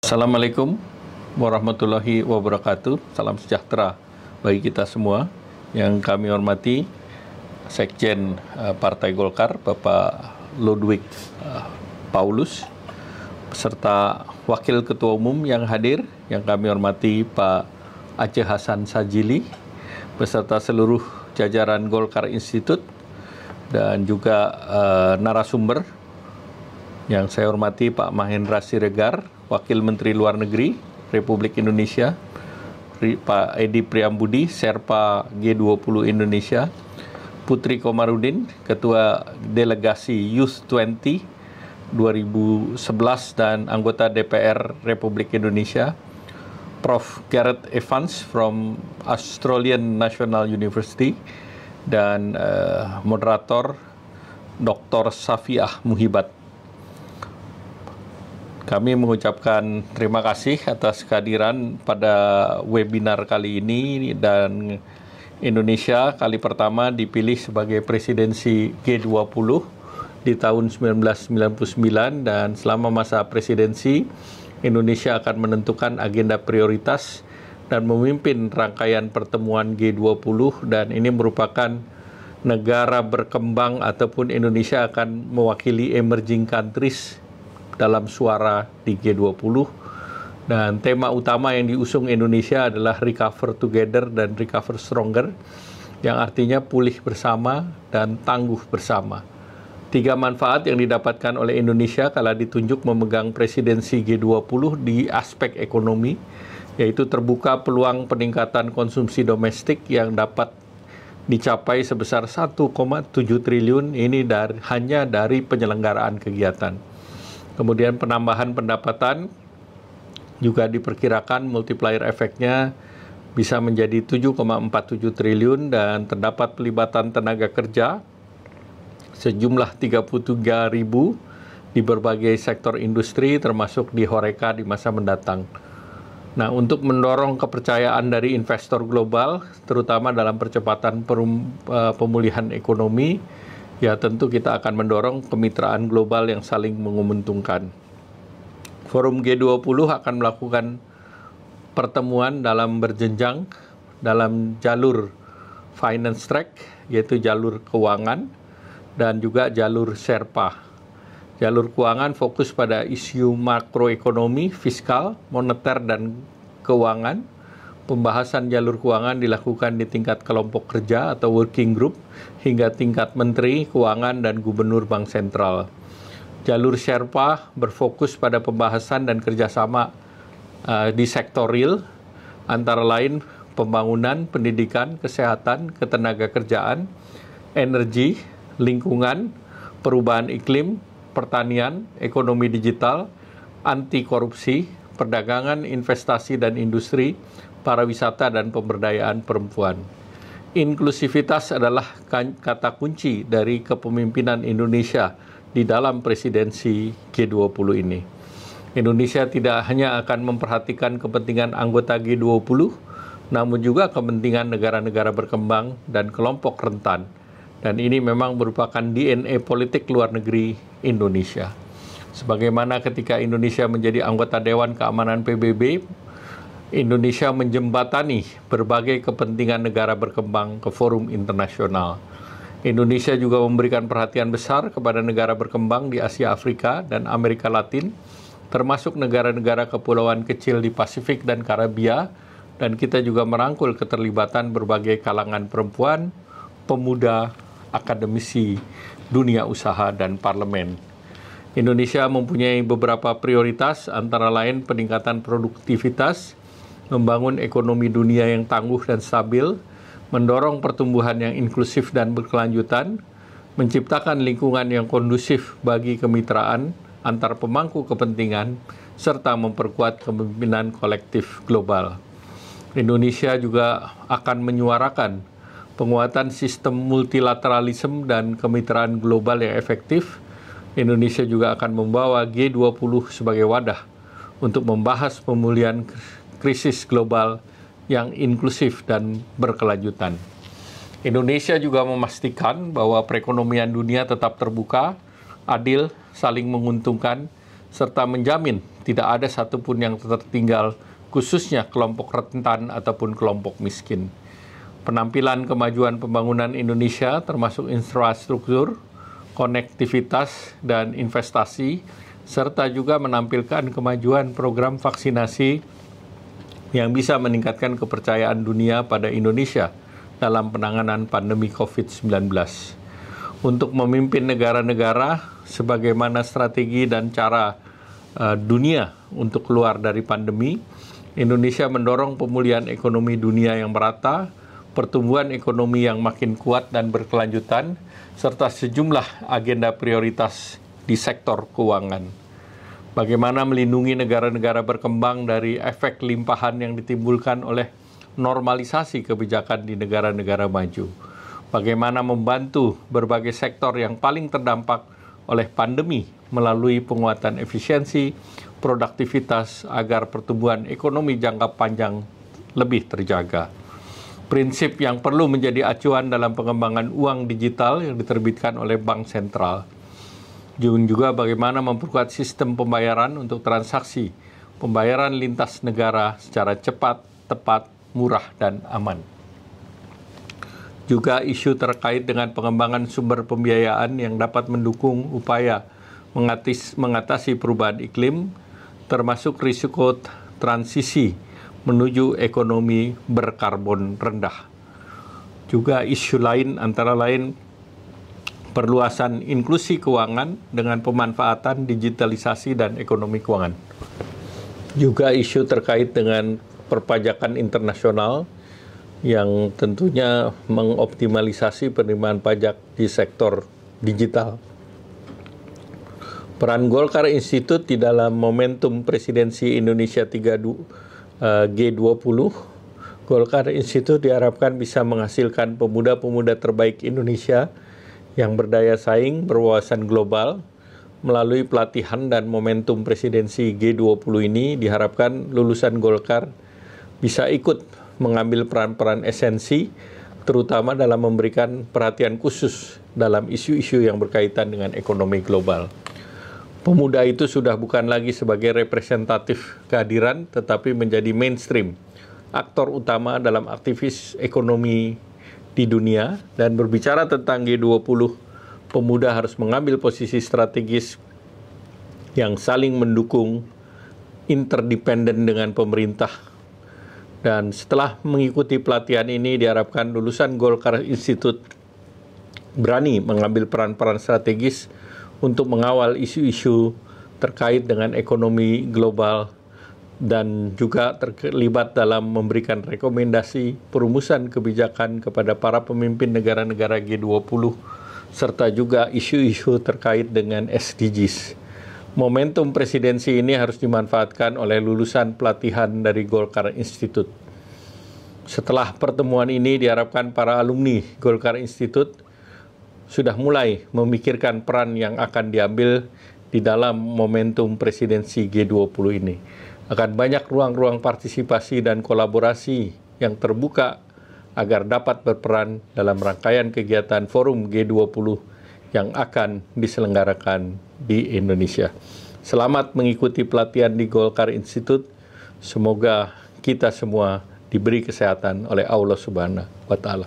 Assalamualaikum warahmatullahi wabarakatuh. Salam sejahtera bagi kita semua yang kami hormati Sekjen eh, Partai Golkar Bapak Ludwig eh, Paulus serta Wakil Ketua Umum yang hadir yang kami hormati Pak Aceh Hasan Sajili beserta seluruh jajaran Golkar Institute dan juga uh, narasumber yang saya hormati Pak Mahendra Siregar, Wakil Menteri Luar Negeri Republik Indonesia, Pak Edi Priambudi, Serpa G20 Indonesia, Putri Komarudin, Ketua Delegasi Youth 20 2011 dan anggota DPR Republik Indonesia, Prof. Gareth Evans from Australian National University, dan uh, moderator Dr. Safiah Muhibat. Kami mengucapkan terima kasih atas kehadiran pada webinar kali ini dan Indonesia kali pertama dipilih sebagai presidensi G20 di tahun 1999 dan selama masa presidensi Indonesia akan menentukan agenda prioritas dan memimpin rangkaian pertemuan G20 dan ini merupakan negara berkembang ataupun Indonesia akan mewakili emerging countries dalam suara di G20 dan tema utama yang diusung Indonesia adalah recover together dan recover stronger yang artinya pulih bersama dan tangguh bersama. Tiga manfaat yang didapatkan oleh Indonesia kala ditunjuk memegang presidensi G20 di aspek ekonomi yaitu terbuka peluang peningkatan konsumsi domestik yang dapat dicapai sebesar 1,7 triliun ini dari, hanya dari penyelenggaraan kegiatan. Kemudian penambahan pendapatan juga diperkirakan multiplier efeknya bisa menjadi 7,47 triliun dan terdapat pelibatan tenaga kerja sejumlah 33 ribu di berbagai sektor industri termasuk di Horeca di masa mendatang. Nah, untuk mendorong kepercayaan dari investor global, terutama dalam percepatan perum, uh, pemulihan ekonomi, ya tentu kita akan mendorong kemitraan global yang saling menguntungkan. Forum G20 akan melakukan pertemuan dalam berjenjang dalam jalur finance track, yaitu jalur keuangan, dan juga jalur Sherpa Jalur keuangan fokus pada isu makroekonomi, fiskal, moneter, dan keuangan. Pembahasan jalur keuangan dilakukan di tingkat kelompok kerja atau working group hingga tingkat menteri keuangan dan gubernur bank sentral. Jalur Sherpa berfokus pada pembahasan dan kerjasama uh, di sektor real, antara lain pembangunan, pendidikan, kesehatan, ketenaga kerjaan, energi, lingkungan, perubahan iklim, pertanian, ekonomi digital, anti korupsi, perdagangan, investasi dan industri, pariwisata dan pemberdayaan perempuan. Inklusivitas adalah kan-, kata kunci dari kepemimpinan Indonesia di dalam presidensi G20 ini. Indonesia tidak hanya akan memperhatikan kepentingan anggota G20, namun juga kepentingan negara-negara berkembang dan kelompok rentan dan ini memang merupakan DNA politik luar negeri Indonesia. Sebagaimana ketika Indonesia menjadi anggota Dewan Keamanan PBB, Indonesia menjembatani berbagai kepentingan negara berkembang ke forum internasional. Indonesia juga memberikan perhatian besar kepada negara berkembang di Asia Afrika dan Amerika Latin, termasuk negara-negara kepulauan kecil di Pasifik dan Karibia, dan kita juga merangkul keterlibatan berbagai kalangan perempuan, pemuda, akademisi dunia usaha dan parlemen. Indonesia mempunyai beberapa prioritas antara lain peningkatan produktivitas, membangun ekonomi dunia yang tangguh dan stabil, mendorong pertumbuhan yang inklusif dan berkelanjutan, menciptakan lingkungan yang kondusif bagi kemitraan antar pemangku kepentingan, serta memperkuat kepemimpinan kolektif global. Indonesia juga akan menyuarakan penguatan sistem multilateralisme dan kemitraan global yang efektif, Indonesia juga akan membawa G20 sebagai wadah untuk membahas pemulihan krisis global yang inklusif dan berkelanjutan. Indonesia juga memastikan bahwa perekonomian dunia tetap terbuka, adil, saling menguntungkan, serta menjamin tidak ada satupun yang tertinggal, khususnya kelompok rentan ataupun kelompok miskin penampilan kemajuan pembangunan Indonesia termasuk infrastruktur, konektivitas, dan investasi, serta juga menampilkan kemajuan program vaksinasi yang bisa meningkatkan kepercayaan dunia pada Indonesia dalam penanganan pandemi COVID-19. Untuk memimpin negara-negara sebagaimana strategi dan cara uh, dunia untuk keluar dari pandemi, Indonesia mendorong pemulihan ekonomi dunia yang merata, pertumbuhan ekonomi yang makin kuat dan berkelanjutan, serta sejumlah agenda prioritas di sektor keuangan. Bagaimana melindungi negara-negara berkembang dari efek limpahan yang ditimbulkan oleh normalisasi kebijakan di negara-negara maju? Bagaimana membantu berbagai sektor yang paling terdampak oleh pandemi melalui penguatan efisiensi, produktivitas agar pertumbuhan ekonomi jangka panjang lebih terjaga? prinsip yang perlu menjadi acuan dalam pengembangan uang digital yang diterbitkan oleh bank sentral. Jun juga bagaimana memperkuat sistem pembayaran untuk transaksi pembayaran lintas negara secara cepat, tepat, murah, dan aman. Juga isu terkait dengan pengembangan sumber pembiayaan yang dapat mendukung upaya mengatasi perubahan iklim, termasuk risiko transisi menuju ekonomi berkarbon rendah. Juga isu lain antara lain perluasan inklusi keuangan dengan pemanfaatan digitalisasi dan ekonomi keuangan. Juga isu terkait dengan perpajakan internasional yang tentunya mengoptimalisasi penerimaan pajak di sektor digital. Peran Golkar Institute di dalam momentum presidensi Indonesia 32 Eh, G20 Golkar Institute diharapkan bisa menghasilkan pemuda-pemuda terbaik Indonesia yang berdaya saing berwawasan global melalui pelatihan dan momentum presidensi G20 ini diharapkan lulusan Golkar bisa ikut mengambil peran-peran esensi terutama dalam memberikan perhatian khusus dalam isu-isu yang berkaitan dengan ekonomi global pemuda itu sudah bukan lagi sebagai representatif kehadiran, tetapi menjadi mainstream, aktor utama dalam aktivis ekonomi di dunia. Dan berbicara tentang G20, pemuda harus mengambil posisi strategis yang saling mendukung, interdependen dengan pemerintah. Dan setelah mengikuti pelatihan ini, diharapkan lulusan Golkar Institute berani mengambil peran-peran strategis untuk mengawal isu-isu terkait dengan ekonomi global dan juga terlibat dalam memberikan rekomendasi perumusan kebijakan kepada para pemimpin negara-negara G20 serta juga isu-isu terkait dengan SDGs. Momentum presidensi ini harus dimanfaatkan oleh lulusan pelatihan dari Golkar Institute. Setelah pertemuan ini diharapkan para alumni Golkar Institute sudah mulai memikirkan peran yang akan diambil di dalam momentum presidensi G20 ini. Akan banyak ruang-ruang partisipasi dan kolaborasi yang terbuka agar dapat berperan dalam rangkaian kegiatan forum G20 yang akan diselenggarakan di Indonesia. Selamat mengikuti pelatihan di Golkar Institute. Semoga kita semua diberi kesehatan oleh Allah Subhanahu wa taala.